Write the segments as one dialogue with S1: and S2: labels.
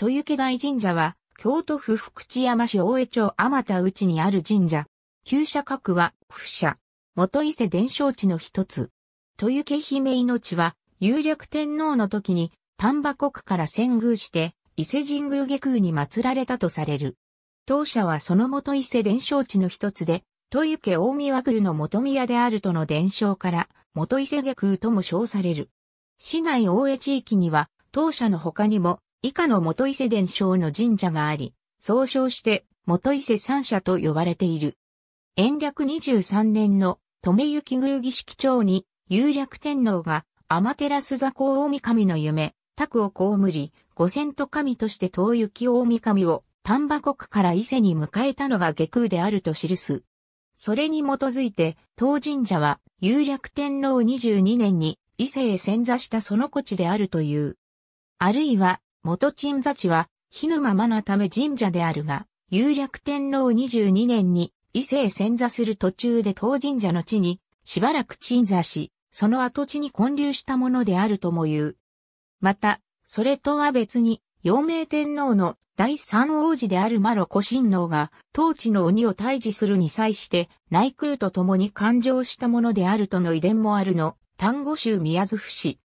S1: 豊池大神社は、京都府福知山市大江町天田内にある神社。旧社格は、府社。元伊勢伝承地の一つ。豊池姫命は、有略天皇の時に、丹波国から遷宮して、伊勢神宮下空に祀られたとされる。当社はその元伊勢伝承地の一つで、豊池大宮宮の元宮であるとの伝承から、元伊勢下空とも称される。市内大江地域には、当社の他にも、以下の元伊勢伝承の神社があり、総称して元伊勢三社と呼ばれている。延暦23年の留行宮儀式長に、有略天皇が天照座高大神の夢、宅を被り、五千と神として遠行き大神を丹波国から伊勢に迎えたのが下空であると記す。それに基づいて、当神社は、有略天皇22年に伊勢へ潜座したその古地であるという。あるいは、元鎮座地は、火沼間のため神社であるが、有略天皇22年に、伊勢へ潜座する途中で当神社の地に、しばらく鎮座し、その跡地に建立したものであるとも言う。また、それとは別に、陽明天皇の第三王子であるマロ古神皇が、当地の鬼を退治するに際して、内宮と共に勘定したものであるとの遺伝もあるの、単語集宮津府市。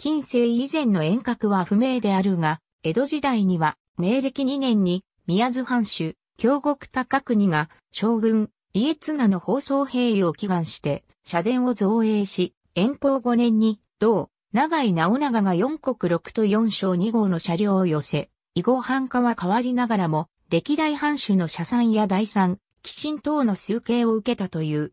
S1: 近世以前の遠隔は不明であるが、江戸時代には、明暦2年に、宮津藩主、京極高国が、将軍、家綱の放送兵を祈願して、社殿を造営し、遠方5年に、同、長井直長が四国六と四章二号の車両を寄せ、以後藩家は変わりながらも、歴代藩主の社産や第三、寄進等の集計を受けたという。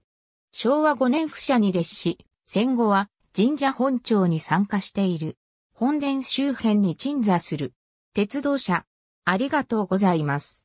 S1: 昭和5年不社に列し、戦後は神社本庁に参加している。本殿周辺に鎮座する。鉄道車、ありがとうございます。